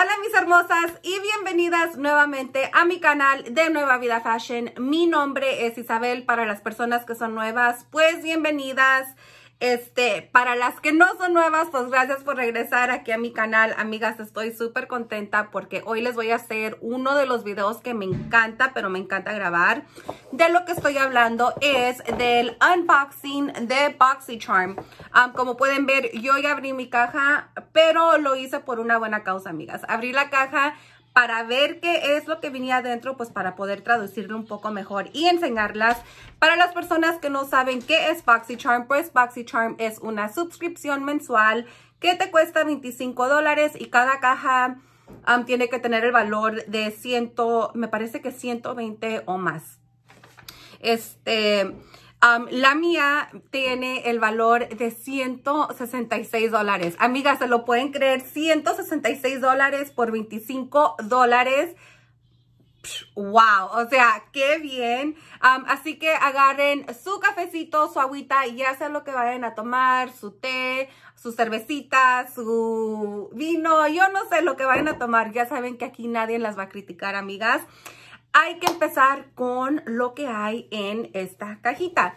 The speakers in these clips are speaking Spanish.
Hola mis hermosas y bienvenidas nuevamente a mi canal de Nueva Vida Fashion. Mi nombre es Isabel, para las personas que son nuevas, pues bienvenidas. Este, para las que no son nuevas, pues gracias por regresar aquí a mi canal. Amigas, estoy súper contenta porque hoy les voy a hacer uno de los videos que me encanta, pero me encanta grabar. De lo que estoy hablando es del unboxing de BoxyCharm. como pueden ver, yo ya abrí mi caja, pero lo hice por una buena causa, amigas. Abrí la caja para ver qué es lo que venía adentro, pues para poder traducirlo un poco mejor y enseñarlas. Para las personas que no saben qué es BoxyCharm, pues BoxyCharm es una suscripción mensual que te cuesta 25 dólares y cada caja um, tiene que tener el valor de 100, me parece que 120 o más. Este, la mía tiene el valor de 166 dólares. Amigas, se lo pueden creer, 166 dólares por 25 dólares. Wow, o sea, qué bien. así que agarren su cafecito, su agüita, ya sea lo que vayan a tomar, su té, su cervecita, su vino, yo no sé lo que vayan a tomar. Ya saben que aquí nadie las va a criticar, amigas hay que empezar con lo que hay en esta cajita.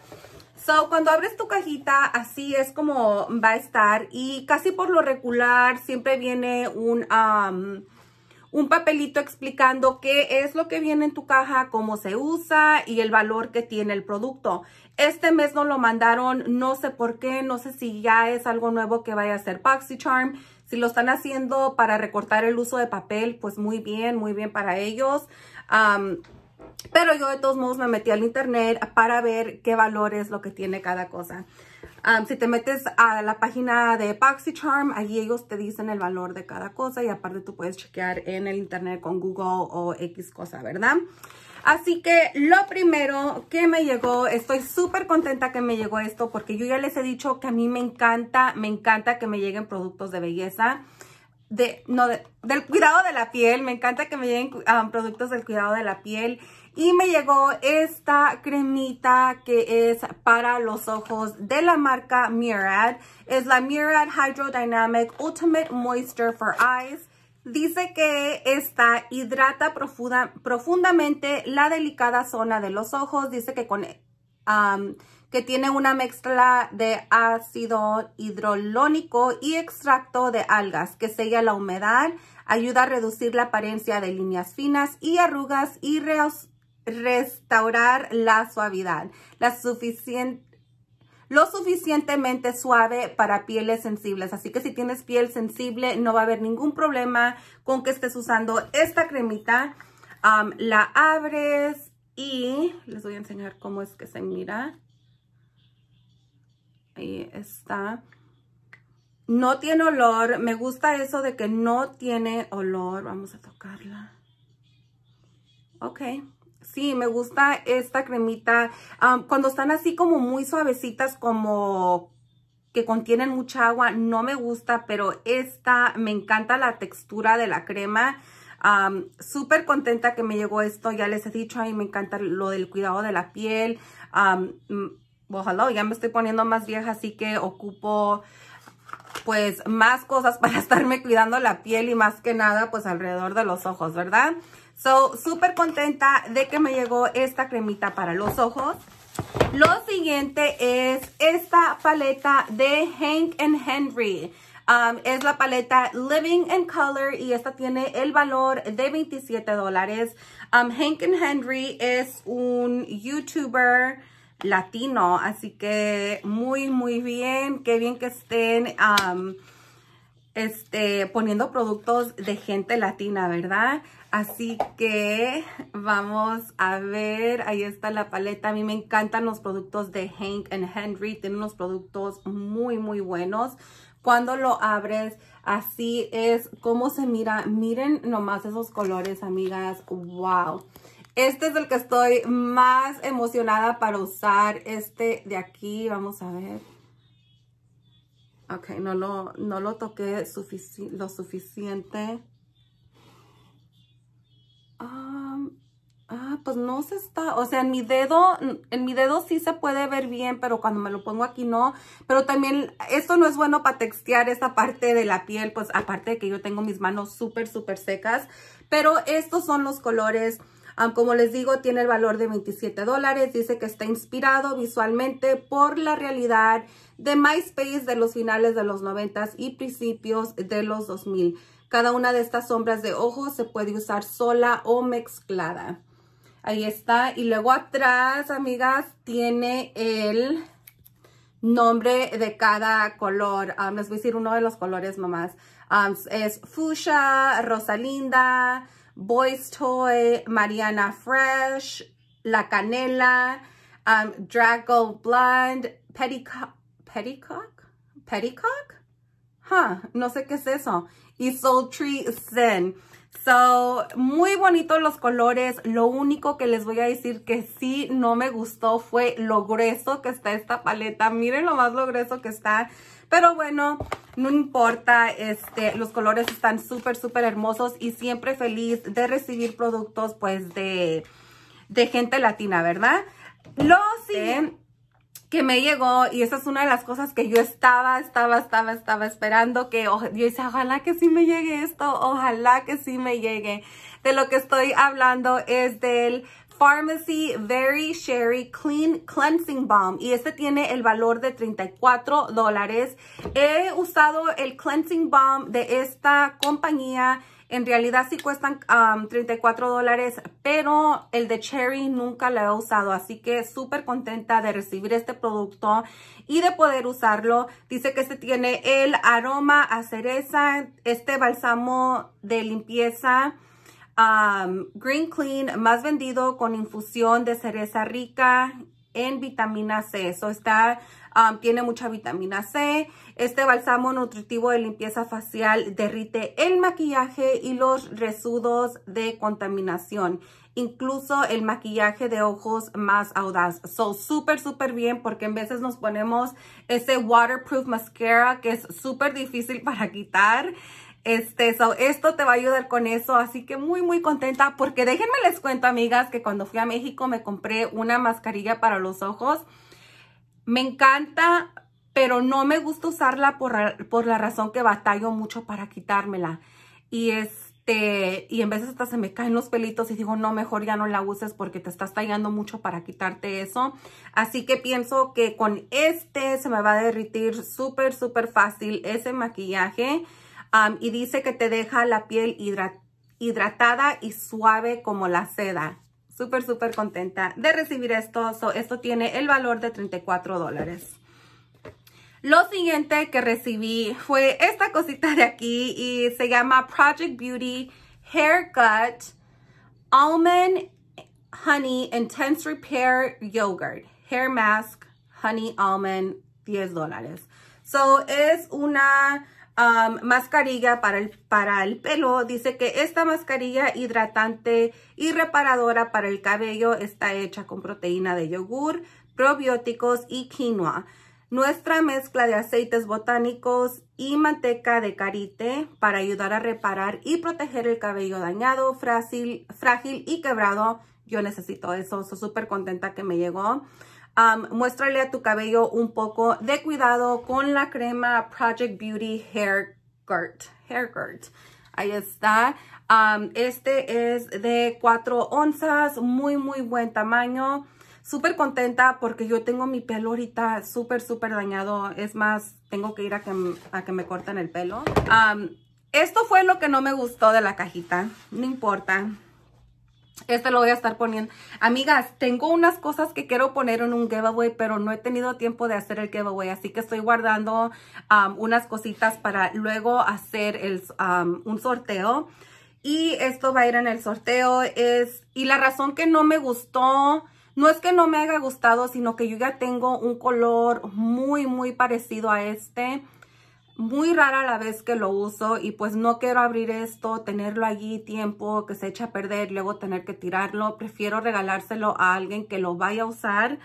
So, cuando abres tu cajita, así es como va a estar y casi por lo regular siempre viene un, um, un papelito explicando qué es lo que viene en tu caja, cómo se usa y el valor que tiene el producto. Este mes nos lo mandaron, no sé por qué, no sé si ya es algo nuevo que vaya a ser PoxyCharm. Si lo están haciendo para recortar el uso de papel, pues muy bien, muy bien para ellos pero yo de todos modos me metí al internet para ver qué valor es lo que tiene cada cosa. si te metes a la página de Charm, allí ellos te dicen el valor de cada cosa y aparte tú puedes chequear en el internet con Google o X cosa, ¿verdad? Así que lo primero que me llegó, estoy súper contenta que me llegó esto porque yo ya les he dicho que a mí me encanta, me encanta que me lleguen productos de belleza no, del cuidado de la piel. Me encanta que me lleguen um, productos del cuidado de la piel. Y me llegó esta cremita que es para los ojos de la marca Murad. Es la Murad Hydrodynamic Ultimate Moisture for Eyes. Dice que esta hidrata profunda, profundamente la delicada zona de los ojos. Dice que con... Um, que tiene una mezcla de ácido hidrolónico y extracto de algas que sella la humedad, ayuda a reducir la apariencia de líneas finas y arrugas y restaurar la suavidad. La lo suficientemente suave para pieles sensibles. Así que si tienes piel sensible, no va a haber ningún problema con que estés usando esta cremita. la abres y les voy a enseñar cómo es que se mira. Ahí está. No tiene olor. Me gusta eso de que no tiene olor. Vamos a tocarla. Ok. Sí, me gusta esta cremita. Ah, cuando están así como muy suavecitas, como que contienen mucha agua, no me gusta, pero esta me encanta la textura de la crema. Súper contenta que me llegó esto, ya les he dicho, a mí me encanta lo del cuidado de la piel ya me estoy poniendo más vieja, así que ocupo pues más cosas para estarme cuidando la piel y más que nada pues alrededor de los ojos, ¿verdad? So, súper contenta de que me llegó esta cremita para los ojos. Lo siguiente es esta paleta de Hank and Henry. Um, es la paleta Living in Color y esta tiene el valor de 27 um, Hank Henry es un youtuber latino. Así que muy, muy bien. Qué bien que estén este, poniendo productos de gente latina, ¿verdad? Así que vamos a ver, ahí está la paleta. A mí me encantan los productos de Hank and Henry. Tienen unos productos muy, muy buenos. Cuando lo abres, así es como se mira. Miren nomás esos colores, amigas. ¡Wow! Este es el que estoy más emocionada para usar. Este de aquí, vamos a ver. Ok, no lo, no lo toqué lo suficiente. ah, pues no se está, o sea, en mi dedo, en mi dedo sí se puede ver bien, pero cuando me lo pongo aquí no. Pero también, esto no es bueno para textear esa parte de la piel, pues aparte de que yo tengo mis manos súper, súper secas. Pero estos son los colores Ah, como les digo, tiene el valor de 27 dólares. Dice que está inspirado visualmente por la realidad de MySpace de los finales de los 90 y principios de los 2000. Cada una de estas sombras de ojos se puede usar sola o mezclada. Ahí está. Y luego atrás, amigas, tiene el nombre de cada color. Ah, les voy a decir uno de los colores nomás. Ah, es fuchsia, rosalinda, Boys Toy, Mariana Fresh, La Canela, um, Drago Blonde, Petticoat, Petticock? Petticock? Huh, no sé qué es eso. Y Sultry Zen. So, muy bonitos los colores. Lo único que les voy a decir que sí no me gustó fue lo grueso que está esta paleta. Miren lo más lo grueso que está. Pero bueno, no importa, este, los colores están súper, súper hermosos y siempre feliz de recibir productos, pues, de, gente latina, ¿verdad? Lo siguiente que me llegó y esa es una de las cosas que yo estaba, estaba, estaba, estaba esperando que yo dije, ojalá que sí me llegue esto, ojalá que sí me llegue. De lo que estoy hablando es del Pharmacy Very Sherry Clean Cleansing Balm y este tiene el valor de 34 dólares. He usado el Cleansing Balm de esta compañía. En realidad sí cuestan 34 um, dólares, pero el de Cherry nunca lo he usado. Así que súper contenta de recibir este producto y de poder usarlo. Dice que este tiene el aroma a cereza, este bálsamo de limpieza, Green Clean, más vendido con infusión de cereza rica en vitamina C. está, tiene mucha vitamina C. Este balsamo nutritivo de limpieza facial derrite el maquillaje y los residuos de contaminación. Incluso el maquillaje de ojos más audaz. So súper, súper bien porque en veces nos ponemos ese waterproof mascara que es súper difícil para quitar. Este, esto te va a ayudar con eso, así que muy, muy contenta porque déjenme les cuento, amigas, que cuando fui a México me compré una mascarilla para los ojos. Me encanta, pero no me gusta usarla por, por la razón que batallo mucho para quitármela. Y este, y en veces hasta se me caen los pelitos y digo, no, mejor ya no la uses porque te estás tallando mucho para quitarte eso. Así que pienso que con este se me va a derritir súper, súper fácil ese maquillaje y dice que te deja la piel hidratada y suave como la seda. Súper, súper contenta de recibir esto. esto tiene el valor de 34 dólares. Lo siguiente que recibí fue esta cosita de aquí y se llama Project Beauty Haircut Almond Honey Intense Repair Yogurt Hair Mask Honey Almond 10 dólares. So, es una Um, mascarilla para el, para el pelo. Dice que esta mascarilla hidratante y reparadora para el cabello está hecha con proteína de yogur, probióticos y quinoa. Nuestra mezcla de aceites botánicos y manteca de karité para ayudar a reparar y proteger el cabello dañado, frágil, frágil y quebrado. Yo necesito eso, soy súper contenta que me llegó muéstrale a tu cabello un poco de cuidado con la crema Project Beauty Hair Gurt. Ahí está. este es de 4 onzas, muy, muy buen tamaño. Súper contenta porque yo tengo mi pelo ahorita súper, súper dañado. Es más, tengo que ir a que, a que me corten el pelo. esto fue lo que no me gustó de la cajita. No importa. Este lo voy a estar poniendo. Amigas, tengo unas cosas que quiero poner en un giveaway, pero no he tenido tiempo de hacer el giveaway, así que estoy guardando um, unas cositas para luego hacer el, um, un sorteo. Y esto va a ir en el sorteo. Es, y la razón que no me gustó, no es que no me haya gustado, sino que yo ya tengo un color muy, muy parecido a este muy rara la vez que lo uso y pues no quiero abrir esto, tenerlo allí tiempo, que se eche a perder, luego tener que tirarlo. Prefiero regalárselo a alguien que lo vaya a usar.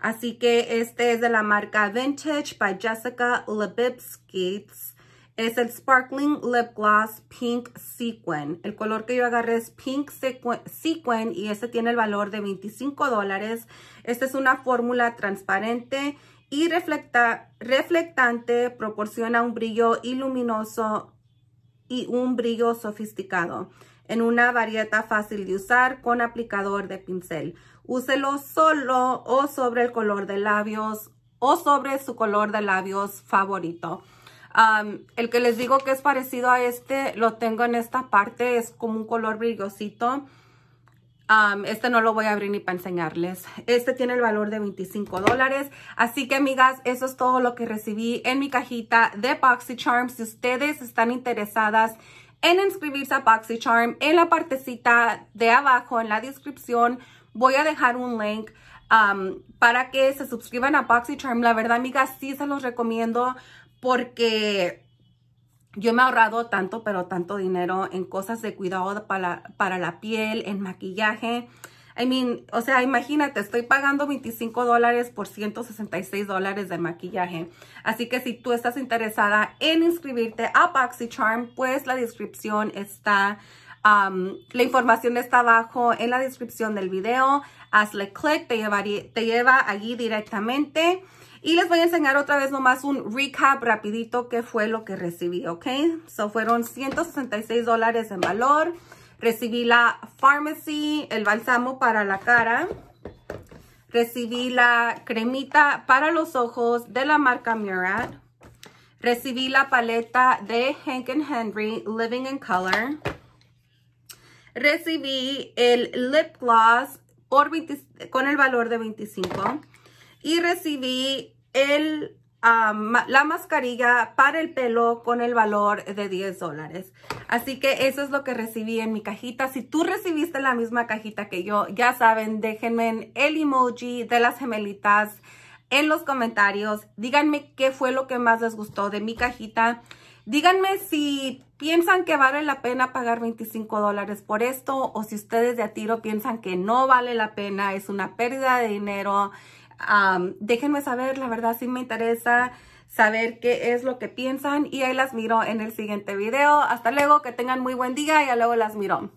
Así que este es de la marca Vintage by Jessica Lebibskitz. Es el Sparkling Lip Gloss Pink Sequin. El color que yo agarré es Pink Sequin y este tiene el valor de $25 dólares. Esta es una fórmula transparente y reflectante proporciona un brillo iluminoso y un brillo sofisticado en una varieta fácil de usar con aplicador de pincel. Úselo solo o sobre el color de labios o sobre su color de labios favorito. el que les digo que es parecido a este, lo tengo en esta parte, es como un color brillosito este no lo voy a abrir ni para enseñarles. Este tiene el valor de 25 dólares. Así que, amigas, eso es todo lo que recibí en mi cajita de BoxyCharm. Si ustedes están interesadas en inscribirse a BoxyCharm, en la partecita de abajo, en la descripción, voy a dejar un link para que se suscriban a BoxyCharm. La verdad, amigas, sí se los recomiendo porque yo me he ahorrado tanto, pero tanto dinero en cosas de cuidado para, para la piel, en maquillaje. I mean, o sea, imagínate, estoy pagando 25 dólares por 166 dólares de maquillaje. Así que si tú estás interesada en inscribirte a BoxyCharm, pues la descripción está la información está abajo en la descripción del video. Hazle click, te, llevaría, te lleva allí directamente. Y les voy a enseñar otra vez nomás un recap rapidito que fue lo que recibí, ¿ok? So fueron 166 dólares en valor. Recibí la Pharmacy, el balsamo para la cara. Recibí la cremita para los ojos de la marca Murad. Recibí la paleta de Hank Henry Living in Color recibí el lip gloss por con el valor de 25 y recibí el, la mascarilla para el pelo con el valor de 10 dólares. Así que eso es lo que recibí en mi cajita. Si tú recibiste la misma cajita que yo, ya saben, déjenme el emoji de las gemelitas en los comentarios. Díganme qué fue lo que más les gustó de mi cajita. Díganme si piensan que vale la pena pagar 25 dólares por esto o si ustedes de a tiro piensan que no vale la pena, es una pérdida de dinero. déjenme saber, la verdad sí me interesa saber qué es lo que piensan y ahí las miro en el siguiente video. Hasta luego, que tengan muy buen día y a luego las miro.